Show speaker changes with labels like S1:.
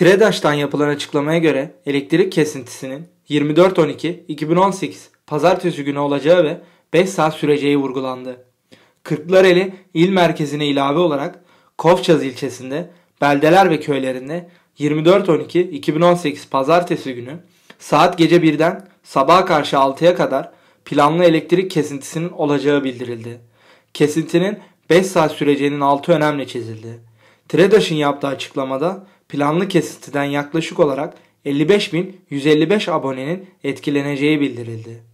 S1: TREDAŞ'tan yapılan açıklamaya göre elektrik kesintisinin 24-12-2018 pazartesi günü olacağı ve 5 saat süreceği vurgulandı. Kırklareli il merkezine ilave olarak Kovçaz ilçesinde beldeler ve köylerinde 24-12-2018 pazartesi günü saat gece 1'den sabaha karşı 6'ya kadar planlı elektrik kesintisinin olacağı bildirildi. Kesintinin 5 saat süreceğinin altı önemli çizildi. TREDAŞ'ın yaptığı açıklamada planlı kesintiden yaklaşık olarak 55.155 abonenin etkileneceği bildirildi.